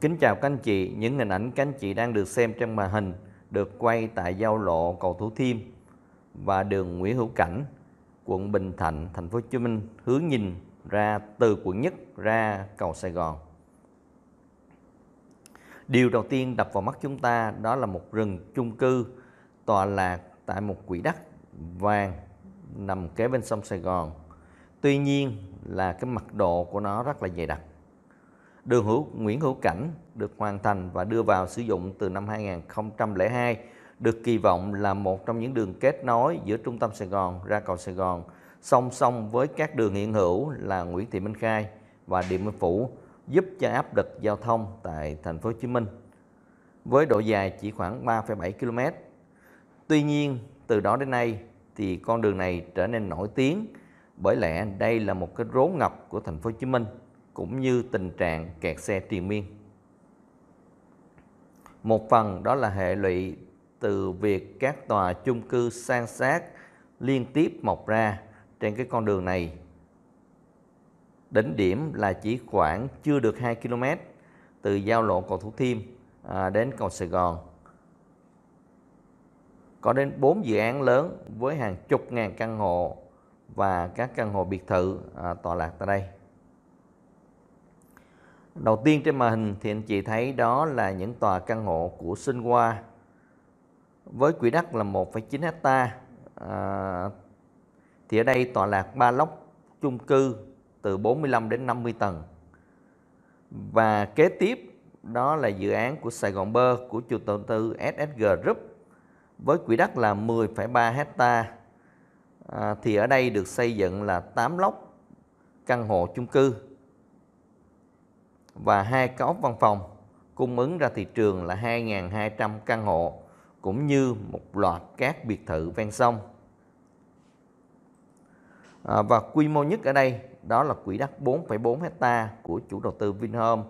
Kính chào các anh chị, những hình ảnh các anh chị đang được xem trên màn hình được quay tại giao lộ cầu Thủ Thiêm và đường Nguyễn Hữu Cảnh, quận Bình Thạnh, thành phố Hồ Chí Minh, hướng nhìn ra từ quận Nhất ra cầu Sài Gòn. Điều đầu tiên đập vào mắt chúng ta đó là một rừng chung cư tọa lạc tại một quỹ đất vàng nằm kế bên sông Sài Gòn. Tuy nhiên là cái mật độ của nó rất là dày đặc đường hữu Nguyễn Hữu Cảnh được hoàn thành và đưa vào sử dụng từ năm 2002 được kỳ vọng là một trong những đường kết nối giữa trung tâm Sài Gòn ra cầu Sài Gòn song song với các đường hiện hữu là Nguyễn Thị Minh Khai và Điện Biên Phủ giúp cho áp lực giao thông tại thành phố Hồ Chí Minh với độ dài chỉ khoảng 3,7 km. Tuy nhiên, từ đó đến nay thì con đường này trở nên nổi tiếng bởi lẽ đây là một cái rốn ngập của thành phố Hồ Chí Minh cũng như tình trạng kẹt xe triền miên. Một phần đó là hệ lụy từ việc các tòa chung cư san sát liên tiếp mọc ra trên cái con đường này. Đỉnh điểm là chỉ khoảng chưa được 2 km từ giao lộ cầu Thủ Thiêm à, đến cầu Sài Gòn. Có đến 4 dự án lớn với hàng chục ngàn căn hộ và các căn hộ biệt thự à, tọa lạc tại đây. Đầu tiên trên màn hình thì anh chị thấy đó là những tòa căn hộ của Sinh Hoa với quỹ đất là 1,9 hecta. À, thì ở đây tòa lạc ba lốc chung cư từ 45 đến 50 tầng. Và kế tiếp đó là dự án của Sài Gòn Bơ của chủ đầu tư SSG Group với quỹ đất là 10,3 hecta. À, thì ở đây được xây dựng là 8 lốc căn hộ chung cư và hai cái ốc văn phòng cung ứng ra thị trường là 2.200 căn hộ cũng như một loạt các biệt thự ven sông. À, và quy mô nhất ở đây đó là quỹ đất 4,4 hecta của chủ đầu tư Vinhome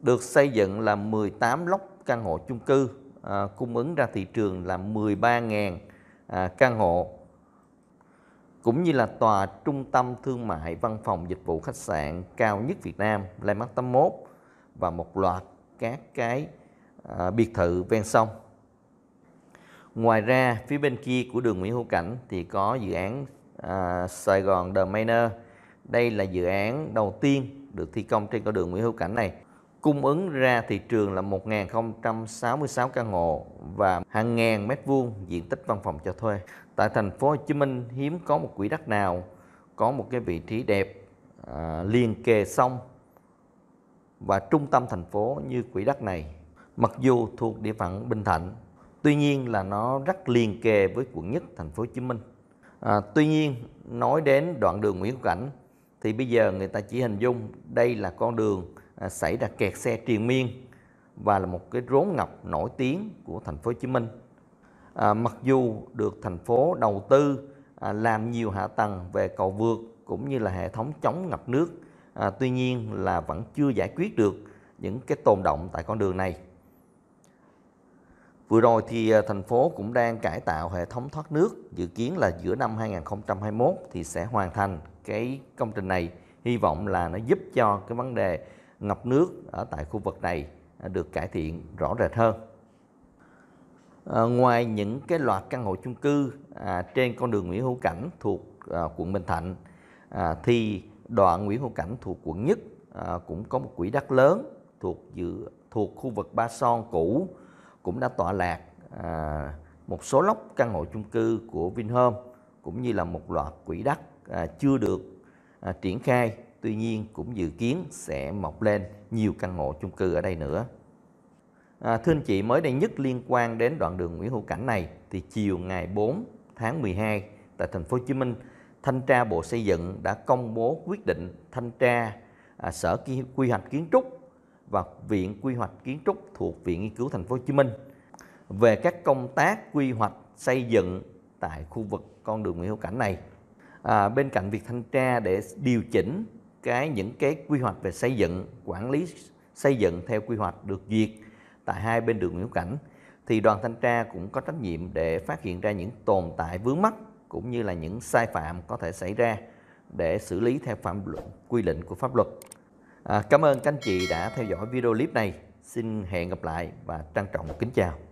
được xây dựng là 18 lốc căn hộ chung cư à, cung ứng ra thị trường là 13.000 à, căn hộ cũng như là tòa trung tâm thương mại văn phòng dịch vụ khách sạn cao nhất Việt Nam Landmark 81 và một loạt các cái à, biệt thự ven sông. Ngoài ra phía bên kia của đường Nguyễn Hữu Cảnh thì có dự án à, Sài Gòn The Manor. Đây là dự án đầu tiên được thi công trên con đường Nguyễn Hữu Cảnh này cung ứng ra thị trường là 1.066 căn hộ và hàng ngàn mét vuông diện tích văn phòng cho thuê. Tại thành phố Hồ Chí Minh hiếm có một quỹ đất nào có một cái vị trí đẹp à, liền kề sông và trung tâm thành phố như quỹ đất này. Mặc dù thuộc địa phận Bình Thạnh, tuy nhiên là nó rất liền kề với quận nhất thành phố Hồ Chí Minh. À, tuy nhiên nói đến đoạn đường Nguyễn Cảnh thì bây giờ người ta chỉ hình dung đây là con đường À, xảy ra kẹt xe triền miên và là một cái rốn ngập nổi tiếng của thành phố Hồ Chí Minh. À, mặc dù được thành phố đầu tư à, làm nhiều hạ tầng về cầu vượt cũng như là hệ thống chống ngập nước, à, tuy nhiên là vẫn chưa giải quyết được những cái tồn động tại con đường này. Vừa rồi thì à, thành phố cũng đang cải tạo hệ thống thoát nước, dự kiến là giữa năm 2021 thì sẽ hoàn thành cái công trình này. Hy vọng là nó giúp cho cái vấn đề ngập nước ở tại khu vực này à, được cải thiện rõ rệt hơn. À, ngoài những cái loạt căn hộ chung cư à, trên con đường Nguyễn Hữu Cảnh thuộc à, quận Bình Thạnh à, thì đoạn Nguyễn Hữu Cảnh thuộc quận Nhất à, cũng có một quỹ đất lớn thuộc dự thuộc khu vực Ba Son cũ cũng đã tọa lạc à, một số lốc căn hộ chung cư của Vinhome cũng như là một loạt quỹ đất à, chưa được à, triển khai Tuy nhiên cũng dự kiến sẽ mọc lên nhiều căn hộ chung cư ở đây nữa. À, thưa anh chị, mới đây nhất liên quan đến đoạn đường Nguyễn Hữu Cảnh này thì chiều ngày 4 tháng 12 tại thành phố Hồ Chí Minh, thanh tra Bộ Xây dựng đã công bố quyết định thanh tra à, Sở Quy hoạch Kiến trúc và Viện Quy hoạch Kiến trúc thuộc Viện Nghiên cứu Thành phố Hồ Chí Minh về các công tác quy hoạch xây dựng tại khu vực con đường Nguyễn Hữu Cảnh này. À, bên cạnh việc thanh tra để điều chỉnh cái những cái quy hoạch về xây dựng, quản lý xây dựng theo quy hoạch được duyệt tại hai bên đường Nguyễn Cảnh thì đoàn thanh tra cũng có trách nhiệm để phát hiện ra những tồn tại vướng mắc cũng như là những sai phạm có thể xảy ra để xử lý theo phạm luật, quy định của pháp luật. À, cảm ơn các anh chị đã theo dõi video clip này. Xin hẹn gặp lại và trân trọng kính chào.